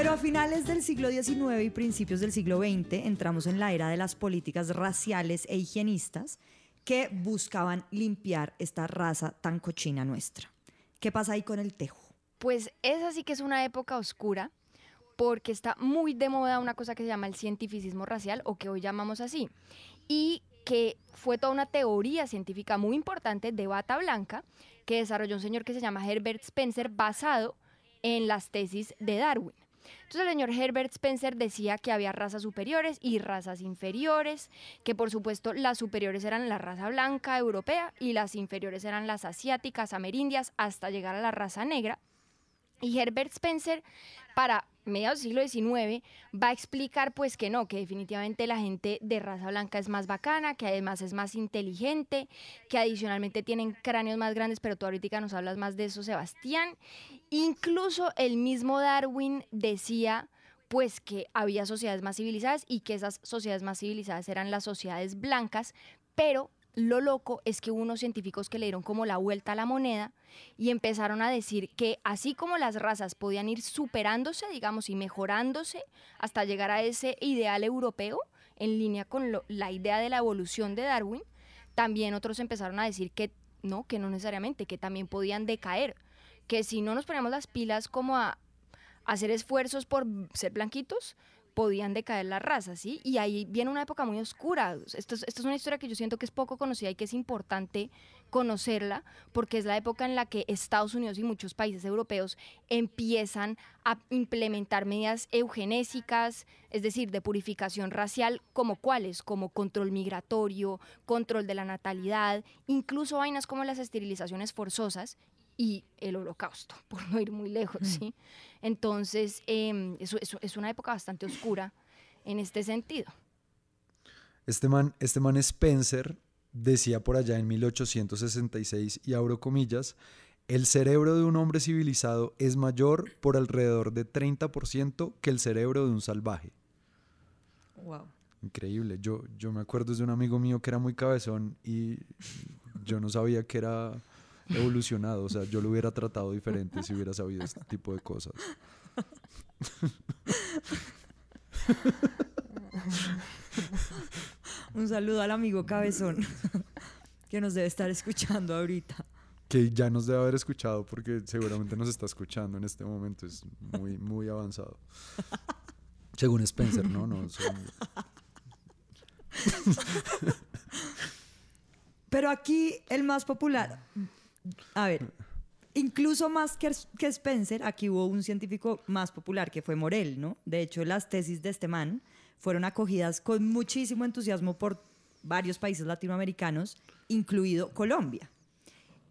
Pero a finales del siglo XIX y principios del siglo XX entramos en la era de las políticas raciales e higienistas que buscaban limpiar esta raza tan cochina nuestra. ¿Qué pasa ahí con el tejo? Pues esa sí que es una época oscura porque está muy de moda una cosa que se llama el cientificismo racial o que hoy llamamos así. Y que fue toda una teoría científica muy importante de bata blanca que desarrolló un señor que se llama Herbert Spencer basado en las tesis de Darwin. Entonces el señor Herbert Spencer decía que había razas superiores y razas inferiores, que por supuesto las superiores eran la raza blanca europea y las inferiores eran las asiáticas, amerindias, hasta llegar a la raza negra. Y Herbert Spencer, para mediados del siglo XIX, va a explicar pues que no, que definitivamente la gente de raza blanca es más bacana, que además es más inteligente, que adicionalmente tienen cráneos más grandes, pero tú ahorita nos hablas más de eso, Sebastián, Incluso el mismo Darwin decía pues que había sociedades más civilizadas y que esas sociedades más civilizadas eran las sociedades blancas, pero lo loco es que unos científicos que le dieron como la vuelta a la moneda y empezaron a decir que así como las razas podían ir superándose, digamos, y mejorándose hasta llegar a ese ideal europeo, en línea con la idea de la evolución de Darwin, también otros empezaron a decir que no, que no necesariamente, que también podían decaer, que si no nos poníamos las pilas como a hacer esfuerzos por ser blanquitos, podían decaer las razas, ¿sí? Y ahí viene una época muy oscura. Esto esto es, una historia que yo siento que es poco conocida y que es importante conocerla, porque es la época en la que Estados Unidos y muchos países europeos empiezan a implementar medidas eugenésicas, es decir, de purificación racial, como cuáles, como control migratorio, control de la natalidad, incluso vainas como las esterilizaciones forzosas y el holocausto, por no ir muy lejos. Mm. ¿sí? Entonces, em, eso, es una época bastante oscura en este sentido. Este man, este man Spencer decía por allá en 1866, y abro comillas, el cerebro de un hombre civilizado es mayor por alrededor de 30% que el cerebro de un salvaje. Wow. Increíble. Yo, yo me acuerdo de un amigo mío que era muy cabezón y yo no sabía que era evolucionado. O sea, yo lo hubiera tratado diferente si hubiera sabido este tipo de cosas. Un saludo al amigo Cabezón que nos debe estar escuchando ahorita. Que ya nos debe haber escuchado porque seguramente nos está escuchando en este momento. Es muy, muy avanzado. Según Spencer, no, no. Pero aquí el más popular, a ver, incluso más que, Spencer, aquí hubo un científico más popular que fue Morel, ¿no? De hecho, las tesis de este man fueron acogidas con muchísimo entusiasmo por varios países latinoamericanos, incluido Colombia.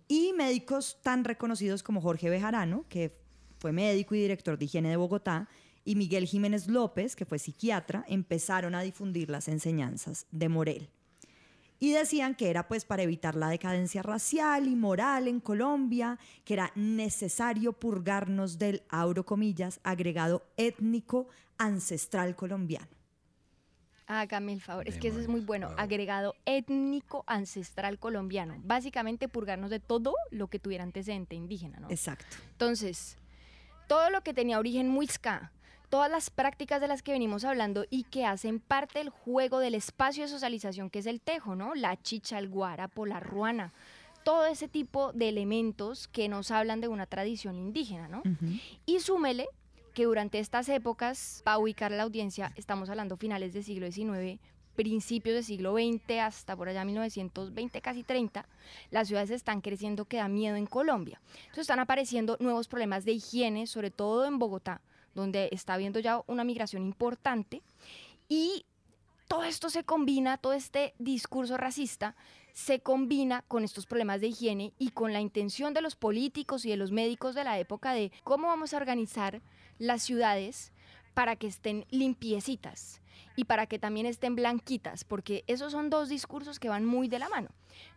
Y médicos tan reconocidos como Jorge Bejarano, que fue médico y director de higiene de Bogotá, y Miguel Jiménez López, que fue psiquiatra, empezaron a difundir las enseñanzas de Morel y decían que era pues para evitar la decadencia racial y moral en Colombia, que era necesario purgarnos del, auro comillas, agregado étnico ancestral colombiano. Ah, Camil, favor, es que eso es muy bueno. Agregado étnico ancestral colombiano. Básicamente purgarnos de todo lo que tuviera antecedente indígena, ¿no? Exacto. Entonces, todo lo que tenía origen muisca, todas las prácticas de las que venimos hablando y que hacen parte del juego del espacio de socialización que es el tejo, ¿no? La chicha, el guarapo, la ruana todo ese tipo de elementos que nos hablan de una tradición indígena, ¿no? Y súmele que durante estas épocas, para ubicar la audiencia, estamos hablando finales del siglo XIX, principios del siglo XX, hasta por allá 1920, casi 30, las ciudades están creciendo que da miedo en Colombia. Entonces están apareciendo nuevos problemas de higiene, sobre todo en Bogotá, donde está habiendo ya una migración importante y todo esto se combina, todo este discurso racista se combina con estos problemas de higiene y con la intención de los políticos y de los médicos de la época de cómo vamos a organizar las ciudades para que estén limpiecitas y para que también estén blanquitas, porque esos son dos discursos que van muy de la mano.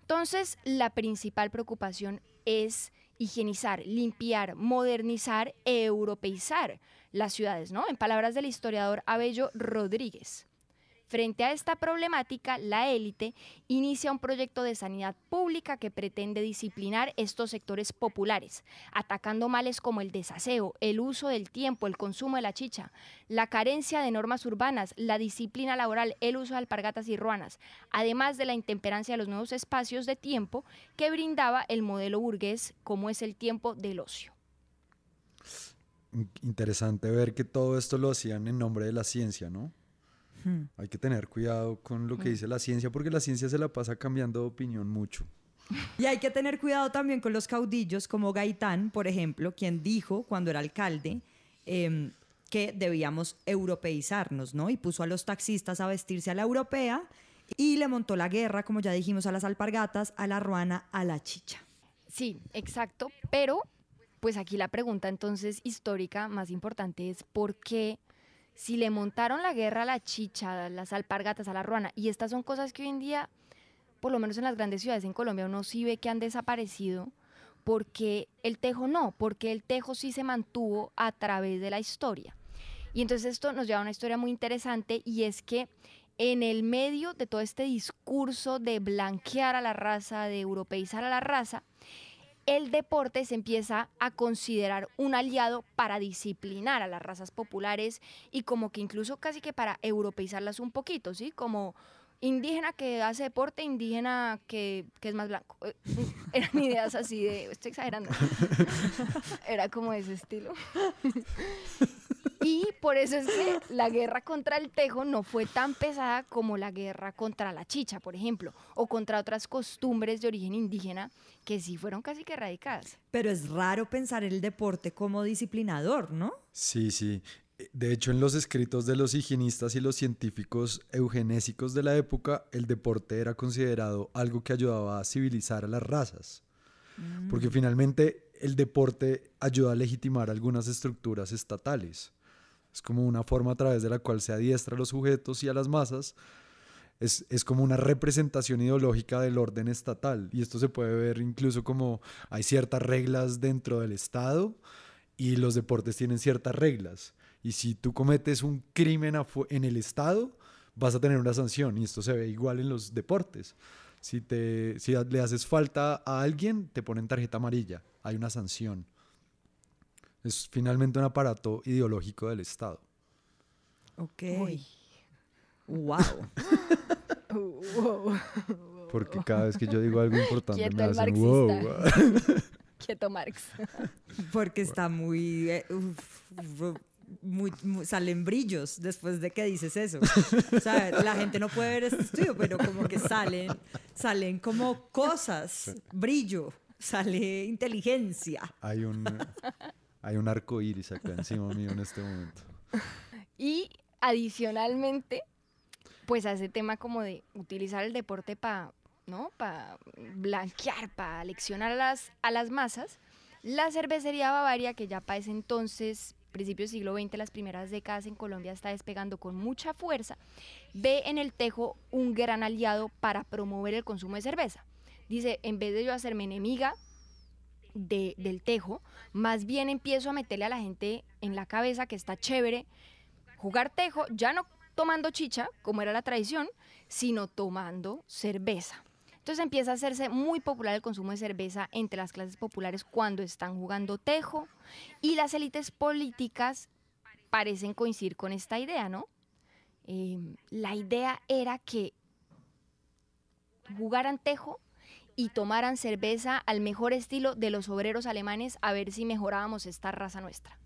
Entonces, la principal preocupación es higienizar, limpiar, modernizar europeizar las ciudades, ¿no? En palabras del historiador Abello Rodríguez. Frente a esta problemática, la élite inicia un proyecto de sanidad pública que pretende disciplinar estos sectores populares, atacando males como el desaseo, el uso del tiempo, el consumo de la chicha, la carencia de normas urbanas, la disciplina laboral, el uso de alpargatas y ruanas, además de la intemperancia de los nuevos espacios de tiempo que brindaba el modelo burgués, como es el tiempo del ocio interesante ver que todo esto lo hacían en nombre de la ciencia, ¿no? Hmm. Hay que tener cuidado con lo que hmm. dice la ciencia porque la ciencia se la pasa cambiando de opinión mucho. Y hay que tener cuidado también con los caudillos como Gaitán, por ejemplo, quien dijo cuando era alcalde em, que debíamos europeizarnos, ¿no? Y puso a los taxistas a vestirse a la europea y le montó la guerra, como ya dijimos, a las alpargatas, a la ruana, a la chicha. Sí, exacto, pero pues aquí la pregunta entonces histórica más importante es por qué si le montaron la guerra a la chicha, a las alpargatas, a la ruana, y estas son cosas que hoy en día, por lo menos en las grandes ciudades en Colombia, uno sí ve que han desaparecido, porque el tejo no, porque el tejo sí se mantuvo a través de la historia. Y entonces esto nos lleva a una historia muy interesante y es que en el medio de todo este discurso de blanquear a la raza, de europeizar a la raza, el deporte se empieza a considerar un aliado para disciplinar a las razas populares y como que incluso casi que para europeizarlas un poquito, ¿sí? Como indígena que hace deporte, indígena que, es más blanco. Eh, eran ideas así de, estoy exagerando, era como ese estilo. Y por eso es que la guerra contra el tejo no fue tan pesada como la guerra contra la chicha, por ejemplo, o contra otras costumbres de origen indígena que sí fueron casi que erradicadas. Pero es raro pensar el deporte como disciplinador, ¿no? Sí, sí. Eh, de hecho, en los escritos de los higienistas y los científicos eugenésicos de la época, el deporte era considerado algo que ayudaba a civilizar a las razas. Mm. Porque finalmente el deporte ayuda a legitimar algunas estructuras estatales. Es como una forma a través de la cual se adiestra a los sujetos y a las masas. Es, como una representación ideológica del orden estatal. Y esto se puede ver incluso como hay ciertas reglas dentro del Estado y los deportes tienen ciertas reglas. Y si tú cometes un crimen en el Estado, vas a tener una sanción. Y esto se ve igual en los deportes. Si, te, si le haces falta a alguien, te ponen tarjeta amarilla. Hay una sanción. Es finalmente un aparato ideológico del Estado. Ok. Wow. wow. Porque cada vez que yo digo algo importante me hacen wow. Quieto Marx. Porque está muy, eh, muy, salen brillos después de que dices eso. O sea, la gente no puede ver este estudio, pero como que salen, salen como cosas, brillo, sale inteligencia. Hay un hay un arco iris acá encima mío en este momento. Y adicionalmente, pues a ese tema como de utilizar el deporte para, ¿no? Para blanquear, para leccionar a las, a las masas, la cervecería Bavaria, que ya para ese entonces principios del siglo XX, las primeras décadas en Colombia está despegando con mucha fuerza, ve en el tejo un gran aliado para promover el consumo de cerveza. Dice, en vez de yo hacerme enemiga del tejo, más bien empiezo a meterle a la gente en la cabeza que está chévere jugar tejo, ya no tomando chicha, como era la tradición, sino tomando cerveza. Entonces empieza a hacerse muy popular el consumo de cerveza entre las clases populares cuando están jugando tejo y las élites políticas parecen coincidir con esta idea, ¿no? Em, la idea era que jugaran tejo y tomaran cerveza al mejor estilo de los obreros alemanes a ver si mejorábamos esta raza nuestra.